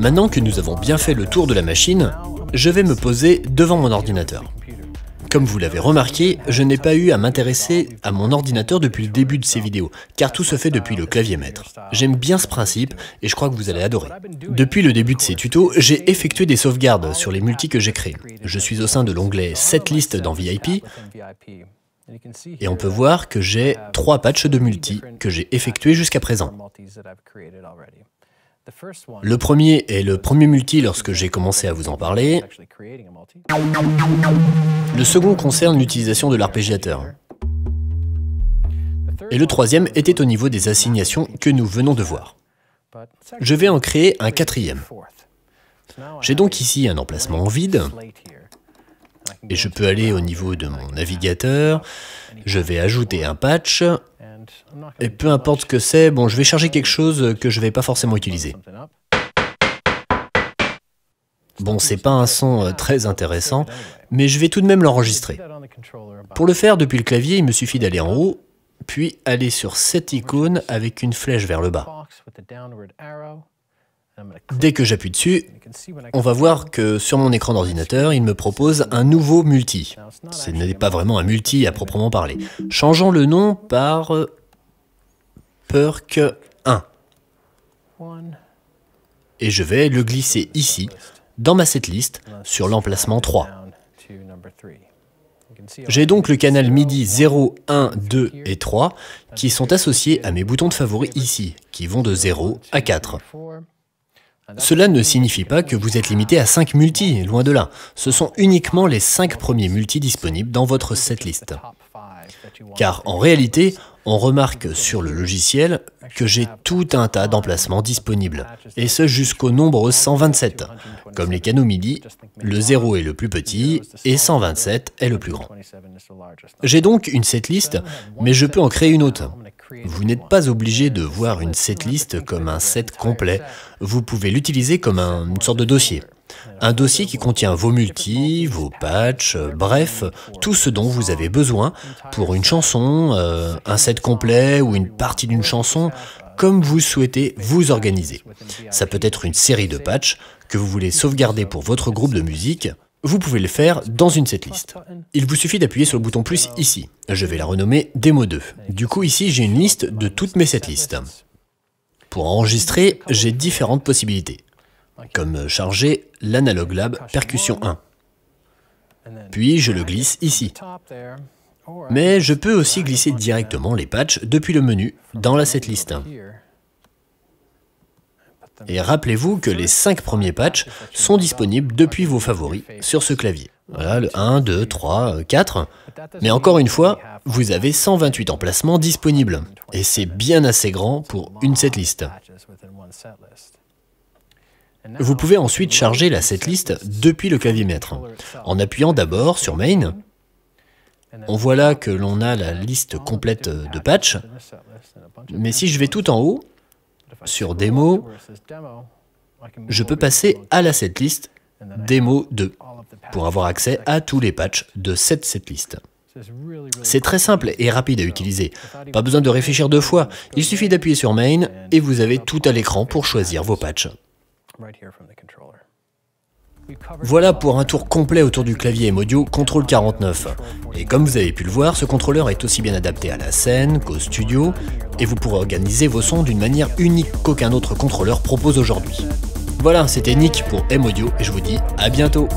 Maintenant que nous avons bien fait le tour de la machine, je vais me poser devant mon ordinateur. Comme vous l'avez remarqué, je n'ai pas eu à m'intéresser à mon ordinateur depuis le début de ces vidéos, car tout se fait depuis le clavier maître. J'aime bien ce principe et je crois que vous allez adorer. Depuis le début de ces tutos, j'ai effectué des sauvegardes sur les multis que j'ai créés. Je suis au sein de l'onglet list » dans VIP, et on peut voir que j'ai trois patchs de multi que j'ai effectués jusqu'à présent. Le premier est le premier multi lorsque j'ai commencé à vous en parler. Le second concerne l'utilisation de l'arpégiateur. Et le troisième était au niveau des assignations que nous venons de voir. Je vais en créer un quatrième. J'ai donc ici un emplacement vide et je peux aller au niveau de mon navigateur, je vais ajouter un patch et peu importe ce que c'est, bon, je vais charger quelque chose que je ne vais pas forcément utiliser. Bon, c'est pas un son euh, très intéressant, mais je vais tout de même l'enregistrer. Pour le faire depuis le clavier, il me suffit d'aller en haut, puis aller sur cette icône avec une flèche vers le bas. Dès que j'appuie dessus, on va voir que sur mon écran d'ordinateur, il me propose un nouveau multi. Ce n'est pas vraiment un multi à proprement parler. Changeons le nom par euh, que 1. Et je vais le glisser ici, dans ma setlist, sur l'emplacement 3. J'ai donc le canal MIDI 0, 1, 2 et 3 qui sont associés à mes boutons de favoris ici, qui vont de 0 à 4. Cela ne signifie pas que vous êtes limité à 5 multis, loin de là. Ce sont uniquement les 5 premiers multis disponibles dans votre setlist. Car en réalité, on remarque sur le logiciel que j'ai tout un tas d'emplacements disponibles, et ce jusqu'au nombre 127. Comme les canaux MIDI, le 0 est le plus petit et 127 est le plus grand. J'ai donc une setlist, mais je peux en créer une autre. Vous n'êtes pas obligé de voir une setlist comme un set complet, vous pouvez l'utiliser comme un, une sorte de dossier. Un dossier qui contient vos multi, vos patchs, euh, bref, tout ce dont vous avez besoin pour une chanson, euh, un set complet ou une partie d'une chanson, comme vous souhaitez vous organiser. Ça peut être une série de patchs que vous voulez sauvegarder pour votre groupe de musique. Vous pouvez le faire dans une setlist. Il vous suffit d'appuyer sur le bouton plus ici. Je vais la renommer Demo 2. Du coup ici j'ai une liste de toutes mes setlists. Pour enregistrer, j'ai différentes possibilités comme charger l'Analog Lab Percussion 1. Puis je le glisse ici. Mais je peux aussi glisser directement les patches depuis le menu dans la setlist. Et rappelez-vous que les 5 premiers patches sont disponibles depuis vos favoris sur ce clavier. Voilà, le 1, 2, 3, 4. Mais encore une fois, vous avez 128 emplacements disponibles. Et c'est bien assez grand pour une setlist. Vous pouvez ensuite charger la setlist depuis le clavier En appuyant d'abord sur Main, on voit là que l'on a la liste complète de patchs. mais si je vais tout en haut, sur Demo », je peux passer à la setlist Demo 2 pour avoir accès à tous les patchs de cette setlist. C'est très simple et rapide à utiliser. Pas besoin de réfléchir deux fois. Il suffit d'appuyer sur Main et vous avez tout à l'écran pour choisir vos patchs. Voilà pour un tour complet autour du clavier Emodio Control 49. Et comme vous avez pu le voir, ce contrôleur est aussi bien adapté à la scène qu'au studio, et vous pourrez organiser vos sons d'une manière unique qu'aucun autre contrôleur propose aujourd'hui. Voilà, c'était Nick pour M-Audio et je vous dis à bientôt